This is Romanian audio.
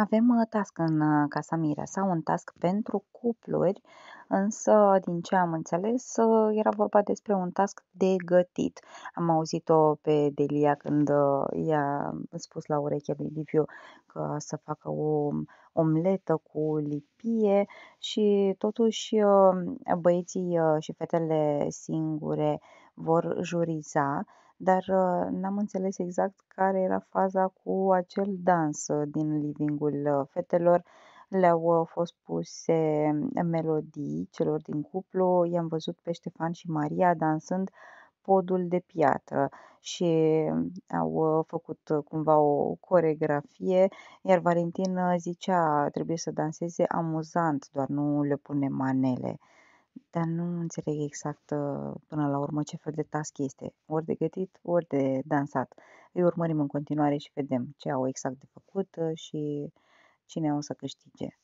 Avem uh, task în uh, Casa sau un task pentru cupluri, însă, din ce am înțeles, uh, era vorba despre un task de gătit. Am auzit-o pe Delia când i-a spus la ureche lui Liviu că să facă o um, omletă cu lipie și totuși băieții și fetele singure vor juriza dar uh, n-am înțeles exact care era faza cu acel dans uh, din livingul uh, fetelor. Le-au fost puse mm, melodii celor din cuplu, i-am văzut pe Ștefan și Maria dansând podul de piatră și mm, au făcut cumva o coregrafie, iar Valentin zicea trebuie să danseze amuzant, doar nu le pune manele. Dar nu înțeleg exact ă, până la urmă ce fel de task este, ori de gătit, ori de dansat. Îi urmărim în continuare și vedem ce au exact de făcut ă, și cine o să câștige.